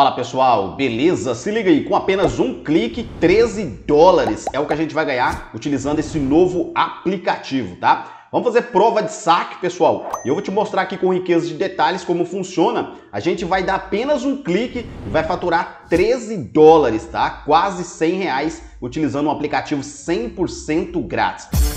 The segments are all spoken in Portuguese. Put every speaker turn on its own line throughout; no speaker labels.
Fala pessoal, beleza? Se liga aí, com apenas um clique, 13 dólares é o que a gente vai ganhar utilizando esse novo aplicativo, tá? Vamos fazer prova de saque, pessoal. E eu vou te mostrar aqui com riqueza de detalhes como funciona. A gente vai dar apenas um clique e vai faturar 13 dólares, tá? Quase 100 reais utilizando um aplicativo 100% grátis.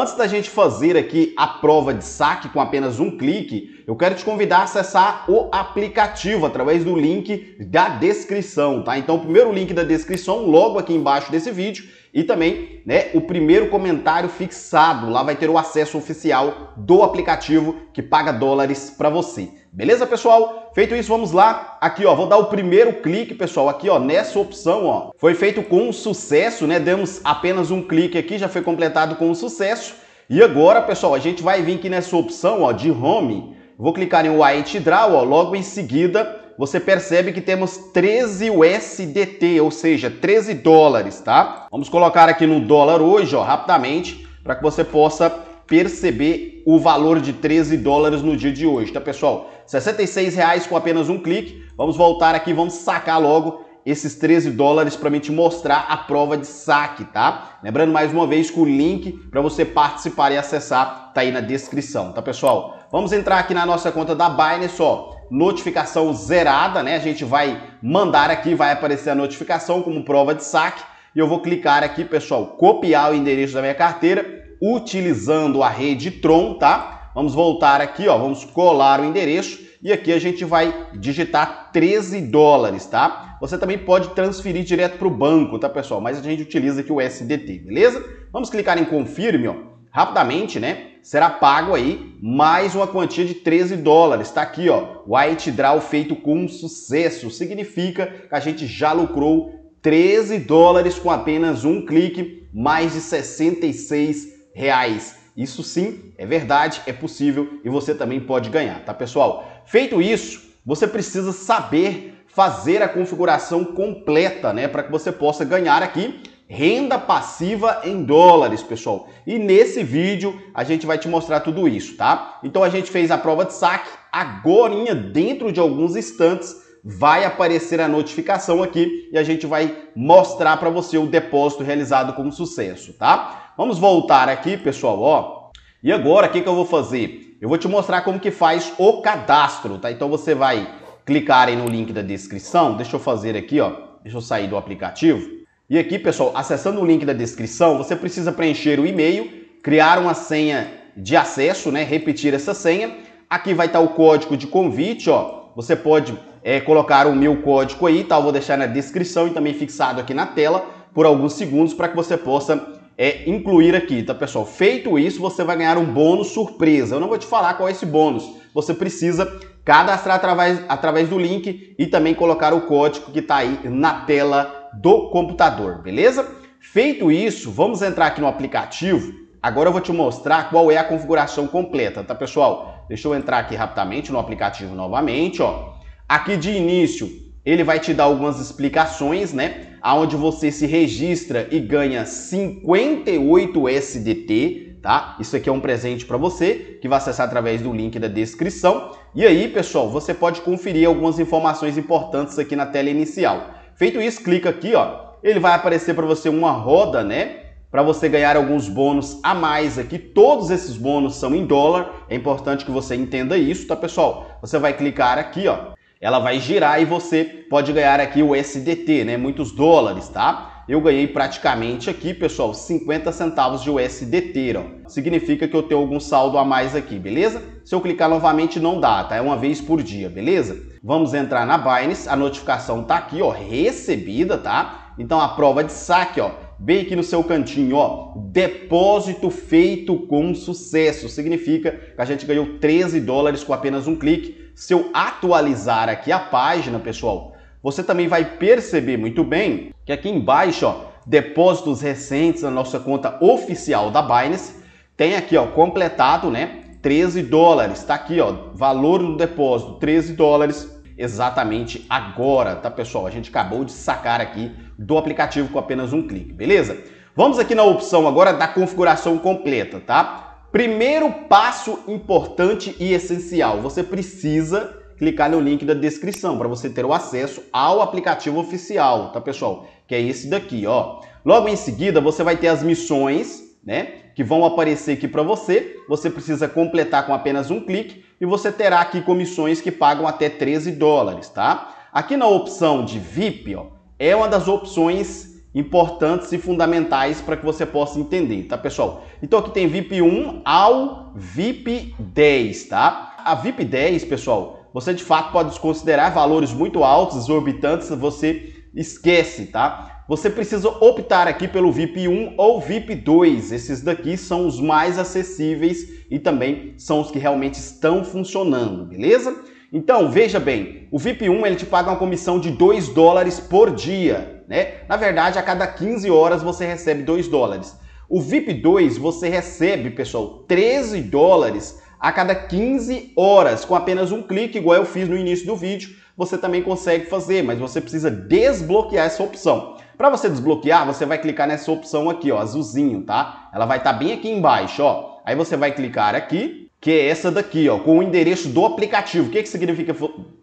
antes da gente fazer aqui a prova de saque com apenas um clique, eu quero te convidar a acessar o aplicativo através do link da descrição, tá? Então, o primeiro link da descrição, logo aqui embaixo desse vídeo, e também, né, o primeiro comentário fixado, lá vai ter o acesso oficial do aplicativo que paga dólares para você. Beleza, pessoal? Feito isso, vamos lá. Aqui, ó, vou dar o primeiro clique, pessoal, aqui, ó, nessa opção, ó. Foi feito com sucesso, né? Demos apenas um clique aqui, já foi completado com sucesso. E agora, pessoal, a gente vai vir aqui nessa opção, ó, de home. Vou clicar em White Draw, ó, logo em seguida você percebe que temos 13 USDT, ou seja, 13 dólares, tá? Vamos colocar aqui no dólar hoje, ó, rapidamente, para que você possa perceber o valor de 13 dólares no dia de hoje, tá, pessoal? 66 reais com apenas um clique. Vamos voltar aqui, vamos sacar logo esses 13 dólares para mim te mostrar a prova de saque, tá? Lembrando mais uma vez que o link para você participar e acessar tá aí na descrição, tá pessoal? Vamos entrar aqui na nossa conta da Binance, ó notificação zerada, né? A gente vai mandar aqui, vai aparecer a notificação como prova de saque e eu vou clicar aqui, pessoal, copiar o endereço da minha carteira utilizando a rede Tron, tá? Vamos voltar aqui, ó, vamos colar o endereço e aqui a gente vai digitar 13 dólares, tá? Você também pode transferir direto para o banco, tá, pessoal? Mas a gente utiliza aqui o SDT, beleza? Vamos clicar em confirme, ó, rapidamente, né? será pago aí mais uma quantia de 13 dólares. Está aqui, ó, White Draw feito com sucesso. Significa que a gente já lucrou 13 dólares com apenas um clique, mais de 66 reais. Isso sim é verdade, é possível e você também pode ganhar, tá pessoal? Feito isso, você precisa saber fazer a configuração completa, né, para que você possa ganhar aqui renda passiva em dólares, pessoal. E nesse vídeo a gente vai te mostrar tudo isso, tá? Então a gente fez a prova de saque, agora dentro de alguns instantes vai aparecer a notificação aqui e a gente vai mostrar para você o depósito realizado com sucesso, tá? Vamos voltar aqui, pessoal, ó. E agora o que, que eu vou fazer? Eu vou te mostrar como que faz o cadastro, tá? Então você vai clicar aí no link da descrição. Deixa eu fazer aqui, ó. Deixa eu sair do aplicativo. E aqui, pessoal, acessando o link da descrição, você precisa preencher o e-mail, criar uma senha de acesso, né? Repetir essa senha. Aqui vai estar o código de convite, ó. Você pode é, colocar o meu código aí, tá? Eu vou deixar na descrição e também fixado aqui na tela por alguns segundos para que você possa é, incluir aqui, tá pessoal? Feito isso, você vai ganhar um bônus surpresa. Eu não vou te falar qual é esse bônus. Você precisa cadastrar através, através do link e também colocar o código que está aí na tela do computador, beleza? Feito isso, vamos entrar aqui no aplicativo. Agora eu vou te mostrar qual é a configuração completa, tá pessoal? Deixa eu entrar aqui rapidamente no aplicativo novamente, ó. Aqui de início, ele vai te dar algumas explicações, né? Aonde você se registra e ganha 58 SDT, tá? Isso aqui é um presente para você, que vai acessar através do link da descrição. E aí, pessoal, você pode conferir algumas informações importantes aqui na tela inicial. Feito isso, clica aqui, ó. Ele vai aparecer para você uma roda, né? Para você ganhar alguns bônus a mais aqui. Todos esses bônus são em dólar. É importante que você entenda isso, tá, pessoal? Você vai clicar aqui, ó. Ela vai girar e você pode ganhar aqui o SDT, né? Muitos dólares, tá? eu ganhei praticamente aqui, pessoal, 50 centavos de USDT. Ó. Significa que eu tenho algum saldo a mais aqui, beleza? Se eu clicar novamente não dá, tá? É uma vez por dia, beleza? Vamos entrar na Binance, a notificação tá aqui, ó, recebida, tá? Então a prova de saque, ó, bem aqui no seu cantinho, ó, depósito feito com sucesso. Significa que a gente ganhou 13 dólares com apenas um clique. Se eu atualizar aqui a página, pessoal, você também vai perceber muito bem que aqui embaixo, ó, depósitos recentes na nossa conta oficial da Binance, tem aqui, ó, completado, né, 13 dólares. Tá aqui, ó, valor do depósito, 13 dólares exatamente agora, tá pessoal? A gente acabou de sacar aqui do aplicativo com apenas um clique, beleza? Vamos aqui na opção agora da configuração completa, tá? Primeiro passo importante e essencial, você precisa clicar no link da descrição para você ter o acesso ao aplicativo oficial, tá pessoal? Que é esse daqui, ó. Logo em seguida, você vai ter as missões, né? Que vão aparecer aqui para você. Você precisa completar com apenas um clique e você terá aqui comissões que pagam até 13 dólares, tá? Aqui na opção de VIP, ó, é uma das opções importantes e fundamentais para que você possa entender, tá pessoal? Então aqui tem VIP 1 ao VIP 10, tá? A VIP 10, pessoal, você de fato pode considerar valores muito altos, exorbitantes, você esquece, tá? Você precisa optar aqui pelo VIP 1 ou VIP 2. Esses daqui são os mais acessíveis e também são os que realmente estão funcionando, beleza? Então, veja bem, o VIP 1 ele te paga uma comissão de 2 dólares por dia, né? Na verdade, a cada 15 horas você recebe 2 dólares. O VIP 2 você recebe, pessoal, 13 dólares a cada 15 horas. Com apenas um clique, igual eu fiz no início do vídeo, você também consegue fazer, mas você precisa desbloquear essa opção. Para você desbloquear, você vai clicar nessa opção aqui, ó, azulzinho, tá? Ela vai estar tá bem aqui embaixo, ó. Aí você vai clicar aqui, que é essa daqui, ó, com o endereço do aplicativo. O que, que significa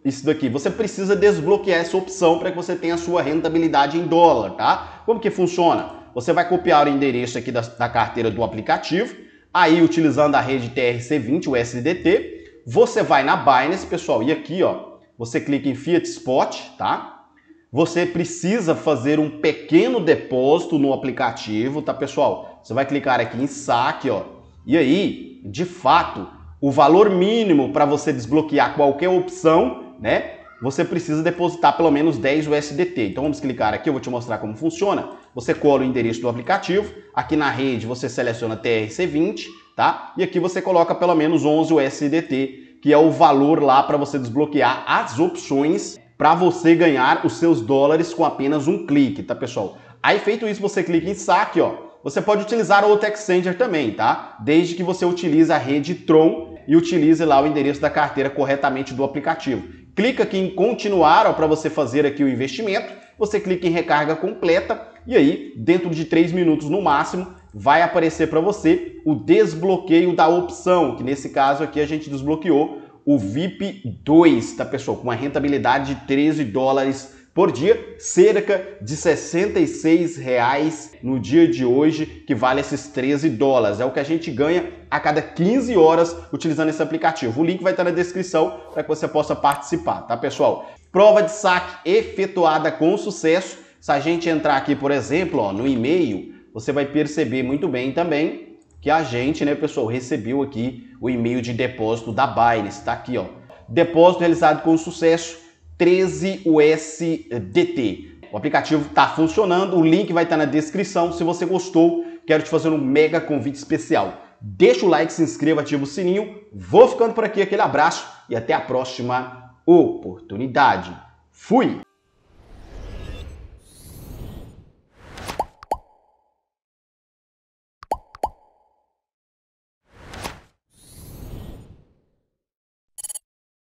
isso daqui? Você precisa desbloquear essa opção para que você tenha a sua rentabilidade em dólar, tá? Como que funciona? Você vai copiar o endereço aqui da, da carteira do aplicativo, Aí, utilizando a rede TRC20, o SDT, você vai na Binance, pessoal, e aqui, ó, você clica em Fiat Spot, tá? Você precisa fazer um pequeno depósito no aplicativo, tá, pessoal? Você vai clicar aqui em saque, ó. E aí, de fato, o valor mínimo para você desbloquear qualquer opção, né? Você precisa depositar pelo menos 10 USDT. Então vamos clicar aqui, eu vou te mostrar como funciona. Você cola o endereço do aplicativo, aqui na rede você seleciona TRC20, tá? E aqui você coloca pelo menos 11 USDT, que é o valor lá para você desbloquear as opções para você ganhar os seus dólares com apenas um clique, tá, pessoal? Aí feito isso, você clica em saque, ó. Você pode utilizar outro exchanger também, tá? Desde que você utilize a rede Tron e utilize lá o endereço da carteira corretamente do aplicativo. Clica aqui em continuar para você fazer aqui o investimento. Você clica em recarga completa e aí, dentro de 3 minutos no máximo, vai aparecer para você o desbloqueio da opção, que nesse caso aqui a gente desbloqueou o VIP 2, tá pessoal? Com uma rentabilidade de 13 dólares por dia, cerca de 66 reais no dia de hoje, que vale esses 13 dólares. É o que a gente ganha a cada 15 horas utilizando esse aplicativo. O link vai estar na descrição para que você possa participar, tá pessoal? Prova de saque efetuada com sucesso se a gente entrar aqui, por exemplo, ó, no e-mail, você vai perceber muito bem também que a gente, né, pessoal, recebeu aqui o e-mail de depósito da Binance, está aqui, ó. Depósito realizado com sucesso, 13 USDT. O aplicativo está funcionando, o link vai estar tá na descrição. Se você gostou, quero te fazer um mega convite especial. Deixa o like, se inscreva, ativa o sininho. Vou ficando por aqui, aquele abraço e até a próxima oportunidade. Fui!